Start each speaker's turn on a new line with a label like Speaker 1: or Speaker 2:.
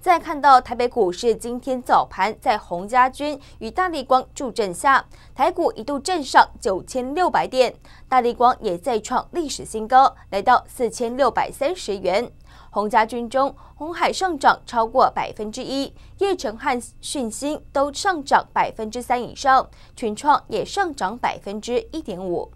Speaker 1: 再看到台北股市今天早盘在洪家军与大力光助阵下，台股一度站上九千六百点，大力光也再创历史新高，来到四千六百三十元。洪家军中，红海上涨超过百分之一，叶城汉、讯星都上涨百分之三以上，群创也上涨百分之一点五。